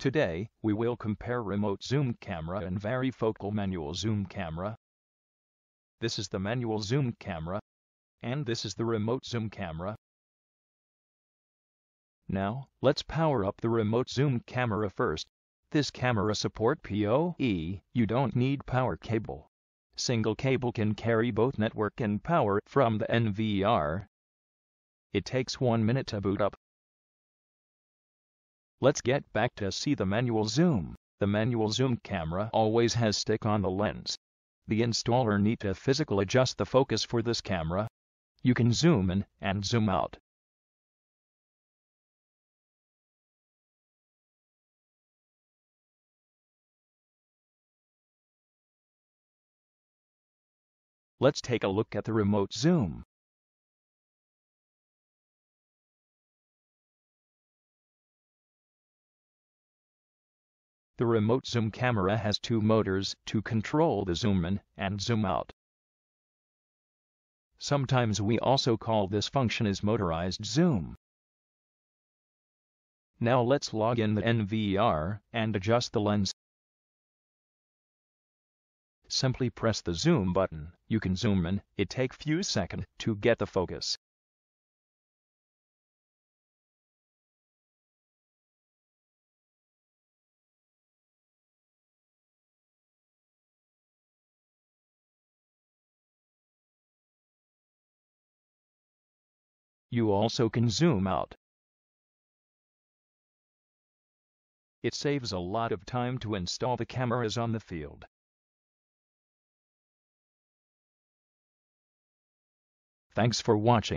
Today, we will compare remote zoom camera and varifocal manual zoom camera. This is the manual zoom camera, and this is the remote zoom camera. Now, let's power up the remote zoom camera first. This camera support PoE, you don't need power cable. Single cable can carry both network and power from the NVR. It takes one minute to boot up. Let's get back to see the manual zoom. The manual zoom camera always has stick on the lens. The installer need to physically adjust the focus for this camera. You can zoom in and zoom out. Let's take a look at the remote zoom. The remote zoom camera has two motors to control the zoom in and zoom out. Sometimes we also call this function as motorized zoom. Now let's log in the NVR and adjust the lens. Simply press the zoom button. You can zoom in. It take few seconds to get the focus. You also can zoom out. It saves a lot of time to install the cameras on the field. Thanks for watching.